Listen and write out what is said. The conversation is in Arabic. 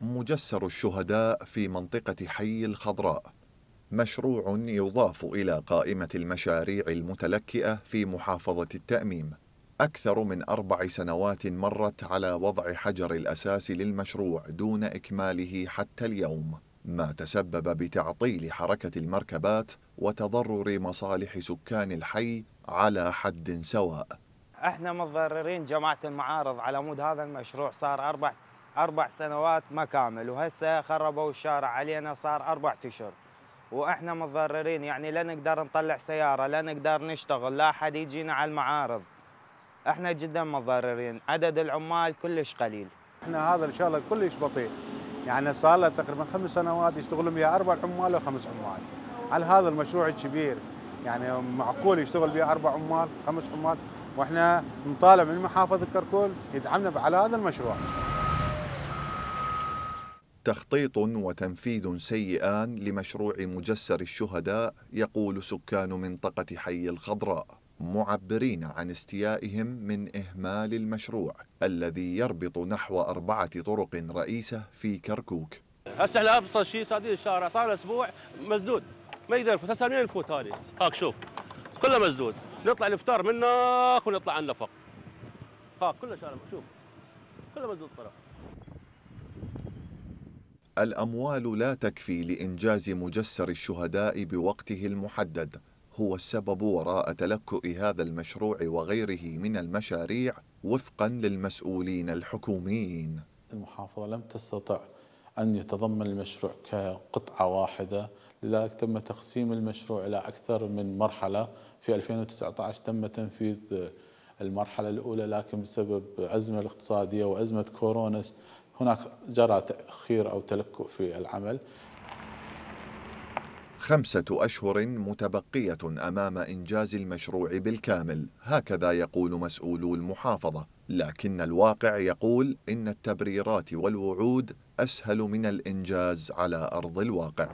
مجسر الشهداء في منطقة حي الخضراء مشروع يضاف إلى قائمة المشاريع المتلكئة في محافظة التأميم أكثر من أربع سنوات مرت على وضع حجر الأساس للمشروع دون إكماله حتى اليوم ما تسبب بتعطيل حركة المركبات وتضرر مصالح سكان الحي على حد سواء احنا متضررين جماعة المعارض على مود هذا المشروع صار أربع أربع سنوات ما كامل وهسه خربوا الشارع علينا صار أربع أشهر وإحنا متضررين يعني لا نقدر نطلع سيارة لا نقدر نشتغل لا أحد يجينا على المعارض إحنا جدا متضررين عدد العمال كلش قليل إحنا هذا إن شاء الله كلش بطيء يعني صار له تقريبا خمس سنوات يشتغلون بها أربع عمال وخمس عمال على هذا المشروع الكبير يعني معقول يشتغل بها أربع عمال خمس عمال واحنا نطالب من محافظه كركول يدعمنا على هذا المشروع تخطيط وتنفيذ سيئان لمشروع مجسر الشهداء يقول سكان منطقة حي الخضراء معبرين عن استيائهم من إهمال المشروع الذي يربط نحو أربعة طرق رئيسة في كركوك هسه أبسط شيء صادين الشارع صار اسبوع مسدود ما يقدر يفوت هسه مين يفوت هذه؟ هاك شوف كله مسدود نطلع الافطار منك ونطلع على النفق هاك كله شارع شوف كله مسدود طرق الأموال لا تكفي لإنجاز مجسر الشهداء بوقته المحدد هو السبب وراء تلكؤ هذا المشروع وغيره من المشاريع وفقا للمسؤولين الحكوميين المحافظة لم تستطع أن يتضمن المشروع كقطعة واحدة لذلك تم تقسيم المشروع إلى أكثر من مرحلة في 2019 تم تنفيذ المرحلة الأولى لكن بسبب أزمة الاقتصادية وأزمة كورونا هناك جرى تأخير أو تلكؤ في العمل خمسة أشهر متبقية أمام إنجاز المشروع بالكامل هكذا يقول مسؤولو المحافظة لكن الواقع يقول إن التبريرات والوعود أسهل من الإنجاز على أرض الواقع